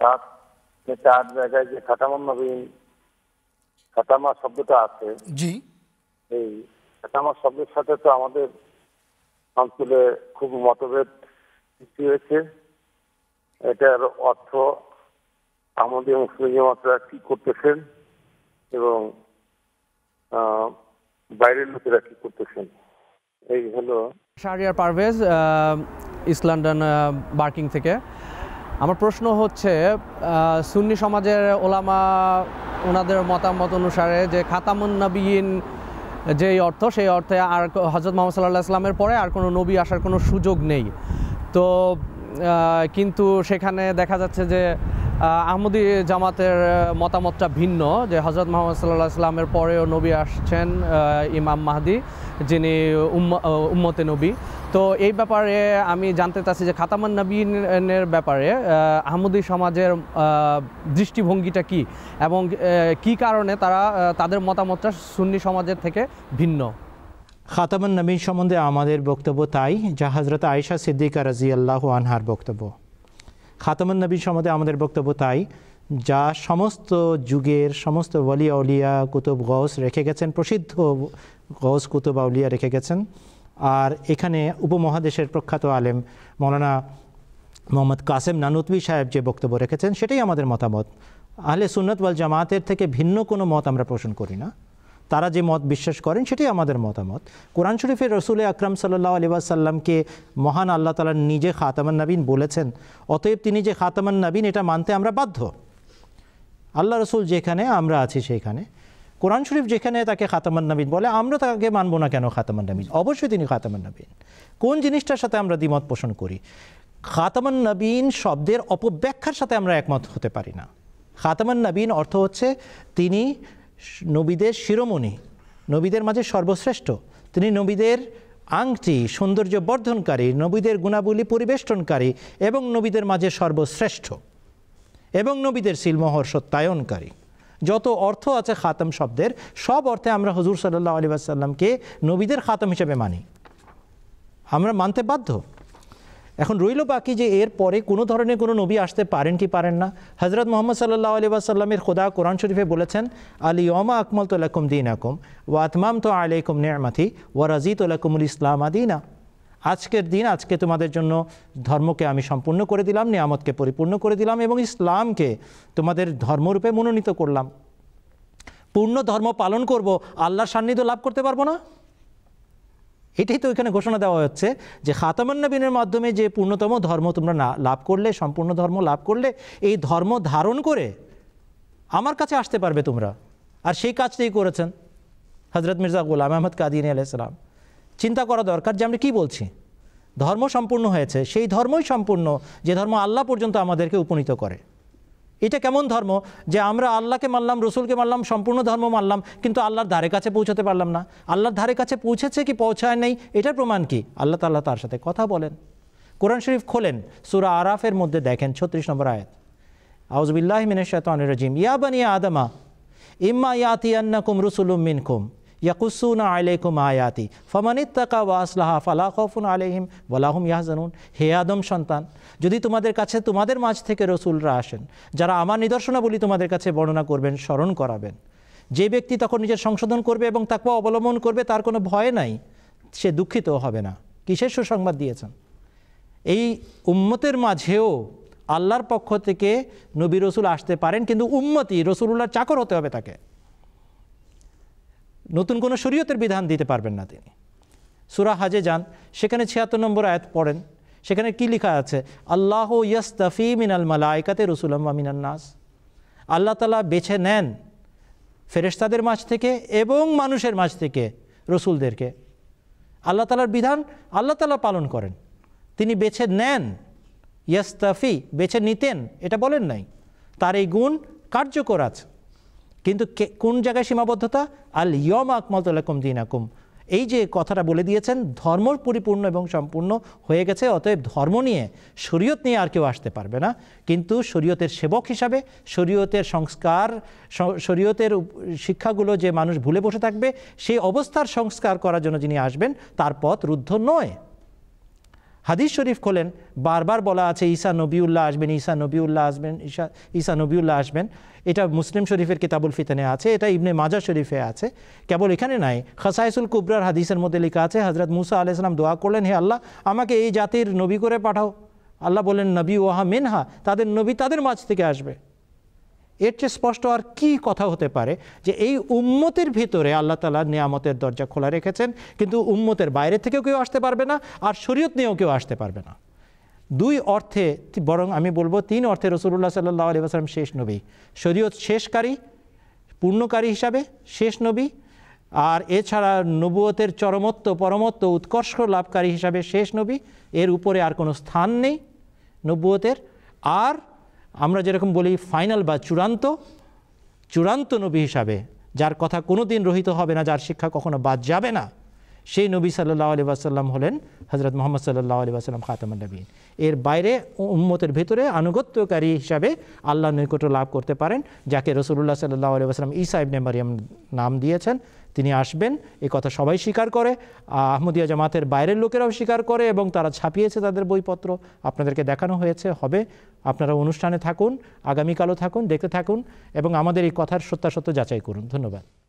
সাত থেকে মানে আট জায়গায় যে খাতামুন নবীন খাতামা শব্দটা আছে জি এই খাটামা শব্দের সাথে তো আমাদের অঞ্চলে খুব মতভেদ সৃষ্টি হয়েছে এটার অর্থ আমাদের মুসলিম জমাতরা কি করতেছেন এবং বাইরের লোকেরা কি করতেছেন এই হলো Shahriar Parvez East London Barking থেকে আমার প্রশ্ন হচ্ছে সুন্নি সমাজের ওলামা ওনাদের মতামত অনুসারে যে খাতামুন নবীন যেই অর্থ সেই অর্থে আর হজরত মোহাম্মদ সাল্লাহ আসলামের পরে আর কোনো নবী আসার কোনো সুযোগ নেই তো কিন্তু সেখানে দেখা যাচ্ছে যে আহমদী জামাতের মতামতটা ভিন্ন যে হজরত মোহাম্মদ সাল্লাহ সাল্লামের পরেও নবী আসছেন ইমাম মাহাদি যিনি উম্মতে নবী তো এই ব্যাপারে আমি জানতে চাচ্ছি যে খাতামান নবীনের ব্যাপারে আহমদি সমাজের দৃষ্টিভঙ্গিটা কি এবং কি কারণে তারা তাদের মতামতটা সুন্নি সমাজের থেকে ভিন্ন খাতামান নবী সম্বন্ধে আমাদের বক্তব্য তাই যা হজরত আয়েশা সিদ্দিকা রাজিয়াল্লাহ আনহার বক্তব্য নবী সম্বন্ধে আমাদের বক্তব্য তাই যা সমস্ত যুগের সমস্ত ওয়ালিয়া অলিয়া কুতুব গস রেখে গেছেন প্রসিদ্ধ গস কুতুব আউলিয়া রেখে গেছেন আর এখানে উপমহাদেশের প্রখ্যাত আলেম মৌলানা মোহাম্মদ কাসেম নানুতবি সাহেব যে বক্তব্য রেখেছেন সেটাই আমাদের মতামত আহলে সুন্নত ওয়াল জামাতের থেকে ভিন্ন কোনো মত আমরা পোষণ করি না তারা যে মত বিশ্বাস করেন সেটাই আমাদের মতামত কোরআন শরীফের রসুল আকরাম সাল্লাহ আলী আসাল্লামকে মহান আল্লাহ তালা নিজে খাতামান নাবিন বলেছেন অতএব তিনি যে খাতামান নাবিন এটা মানতে আমরা বাধ্য আল্লাহ রসুল যেখানে আমরা আছি সেইখানে কোরআন শরীফ যেখানে তাকে খাতামান নাবিন বলে আমরা তাকে মানবো না কেন খাতামান নাবিন অবশ্যই তিনি খাতামান নাবিন কোন জিনিসটার সাথে আমরা দ্বিমত পোষণ করি খাতামান নবীন শব্দের অপব্যাখ্যার সাথে আমরা একমত হতে পারি না খাতামান নবীন অর্থ হচ্ছে তিনি নবীদের শিরোমণি নবীদের মাঝে সর্বশ্রেষ্ঠ তিনি নবীদের আংটি সৌন্দর্য বর্ধনকারী নবীদের গুণাবলী পরিবেষ্টনকারী এবং নবীদের মাঝে সর্বশ্রেষ্ঠ এবং নবীদের সিলমোহর সত্যায়নকারী যত অর্থ আছে খাতাম শব্দের সব অর্থে আমরা হজুর সাল্লাহ আলী নবীদের খাতাম হিসেবে মানি আমরা মানতে বাধ্য এখন রইল বাকি যে এর পরে কোনো ধরনের কোনো নবী আসতে পারেন কি পারেন না হজরত মোহাম্মদ সাল্লাহ আলি ওয়াসাল্লামের খোদা কোরআন শরীফে বলেছেন আলী ওমা আকমল তোলাকুম দিন আকুম ওয়াতমাম তো আলাইকুম নেমাথি ওয়ারাজি তোলাকুমুল ইসলাম আদিনা আজকের দিন আজকে তোমাদের জন্য ধর্মকে আমি সম্পূর্ণ করে দিলাম নিয়ামতকে পরিপূর্ণ করে দিলাম এবং ইসলামকে তোমাদের ধর্মরূপে মনোনীত করলাম পূর্ণ ধর্ম পালন করব আল্লাহর সান্নিধ্য লাভ করতে পারবো না এটাই তো এখানে ঘোষণা দেওয়া হচ্ছে যে খাতামান্নাবিনের মাধ্যমে যে পূর্ণতম ধর্ম তোমরা না লাভ করলে সম্পূর্ণ ধর্ম লাভ করলে এই ধর্ম ধারণ করে আমার কাছে আসতে পারবে তোমরা আর সেই কাজটাই করেছেন হজরত মির্জা গোলাম আহমদ কাদিনী আলাইসালাম চিন্তা করা দরকার যে আমরা কী বলছি ধর্ম সম্পূর্ণ হয়েছে সেই ধর্মই সম্পূর্ণ যে ধর্ম আল্লাহ পর্যন্ত আমাদেরকে উপনীত করে এটা কেমন ধর্ম যে আমরা আল্লাহকে মানলাম রসুলকে মানলাম সম্পূর্ণ ধর্ম মানলাম কিন্তু আল্লাহর ধারে কাছে পৌঁছতে পারলাম না আল্লাহর ধারে কাছে পৌঁছেছে কি পৌঁছায় নেই এটার প্রমাণ কি আল্লাহ তাল্লাহ তার সাথে কথা বলেন কোরআন শরীফ খোলেন সুরা আরাফের মধ্যে দেখেন ছত্রিশ নম্বর আয়াত আউজবিল্লাহ মিনের রাজিম ইয়াবানিয়া আদমা ইম্মা ইয়াতিয়ান্নাকুম রসুলুম মিনকুম ইয়াকুসুনা আলাইকুম আয়াতি ফমানিত্তাকা ওয়া আসলাহা ফালা আলাইহিম আলহিম ওয়ালাহুম ইয়াহজানুন হে আদম সন্তান যদি তোমাদের কাছে তোমাদের মাঝ থেকে রসুলরা আসেন যারা আমার নিদর্শনাবলী তোমাদের কাছে বর্ণনা করবেন স্মরণ করাবেন যে ব্যক্তি তখন নিজের সংশোধন করবে এবং তাকে অবলম্বন করবে তার কোনো ভয় নাই সে দুঃখিত হবে না কিসের সুসংবাদ দিয়েছেন এই উম্মতের মাঝেও আল্লাহর পক্ষ থেকে নবী রসুল আসতে পারেন কিন্তু উম্মতি রসুল্লাহর চাকর হতে হবে তাকে নতুন কোনো শরীয়তের বিধান দিতে পারবেন না তিনি সুরা হাজে যান সেখানে ছিয়াত্তর নম্বর আয়াত পড়েন সেখানে কি লেখা আছে আল্লাহ ইয়াস্তাফি মিনাল মালায়কাতে রসুলাম্মা নাস আল্লাহ তালা বেছে নেন ফেরেস্তাদের মাছ থেকে এবং মানুষের মাছ থেকে রসুলদেরকে আল্লাহ তালার বিধান আল্লাহ তালা পালন করেন তিনি বেছে নেন ইয়াস্তাফি বেছে নিতেন এটা বলেন নাই তার এই গুণ কার্যকর আছে কিন্তু কোন জায়গায় সীমাবদ্ধতা আল ইয়ম আকমাল তোলাকুম দিন আকুম এই যে কথাটা বলে দিয়েছেন ধর্ম পরিপূর্ণ এবং সম্পূর্ণ হয়ে গেছে অতএব ধর্ম নিয়ে শরীয়ত নিয়ে আর কেউ আসতে পারবে না কিন্তু শরীয়তের সেবক হিসাবে শরীয়তের সংস্কার শরীয়তের শিক্ষাগুলো যে মানুষ ভুলে বসে থাকবে সেই অবস্থার সংস্কার করার জন্য যিনি আসবেন তার পথ রুদ্ধ নয় হাদিস শরীফ খোলেন বারবার বলা আছে ঈসা নবীউল্লাহ আসবেন ঈসা নবীউল্লাহ আসবেন ঈশা ঈসা নবীউল্লাহ আসবেন এটা মুসলিম শরীফের কিতাবুল ফিতানে আছে এটা ইবনে মাজা শরীফে আছে কেবল এখানে নাই খাসাইসুল কুবরার হাদিসের মধ্যে লেখা আছে হজরত মুসা আলাইসালাম দোয়া করলেন হে আল্লাহ আমাকে এই জাতির নবী করে পাঠাও আল্লাহ বলেন নবী ওহা মেনহা তাদের নবী তাদের মাঝ থেকে আসবে এর চেয়ে স্পষ্ট আর কি কথা হতে পারে যে এই উম্মতের ভিতরে আল্লাহ তালা নিয়ামতের দরজা খোলা রেখেছেন কিন্তু উম্মতের বাইরে থেকেও কেউ আসতে পারবে না আর শরীয়ত নিয়েও কেউ আসতে পারবে না দুই অর্থে বরং আমি বলবো তিন অর্থে রসুল্লাহ সাল্লাহ আলী আসলাম শেষ নবী শরীয়ত শেষকারী পূর্ণকারী হিসাবে শেষ নবী আর এছাড়া নবুয়তের চরমত্ব পরমত্ব উৎকর্ষ লাভকারী হিসাবে শেষ নবী এর উপরে আর কোনো স্থান নেই নবুয়তের আর আমরা যেরকম বলি ফাইনাল বা চূড়ান্ত চূড়ান্ত নবী হিসাবে যার কথা কোনো দিন রহিত হবে না যার শিক্ষা কখনো বাদ যাবে না সেই নবী সাল্লাহ আলী আসাল্লাম হলেন হজরত মোহাম্মদ সাল্লাহ আলী আসাল্লাম খাতামুন এর বাইরে উম্মতের ভেতরে আনুগত্যকারী হিসাবে আল্লাহ নৈকট্য লাভ করতে পারেন যাকে রসুল্লাহ সাল্লাহ আলী আসালাম ইসা ইবনে মারিয়াম নাম দিয়েছেন তিনি আসবেন এ কথা সবাই স্বীকার করে আহমদিয়া জামাতের বাইরের লোকেরাও স্বীকার করে এবং তারা ছাপিয়েছে তাদের বইপত্র আপনাদেরকে দেখানো হয়েছে হবে আপনারা অনুষ্ঠানে থাকুন আগামীকালও থাকুন দেখতে থাকুন এবং আমাদের এই কথার সত্যাসত্য যাচাই করুন ধন্যবাদ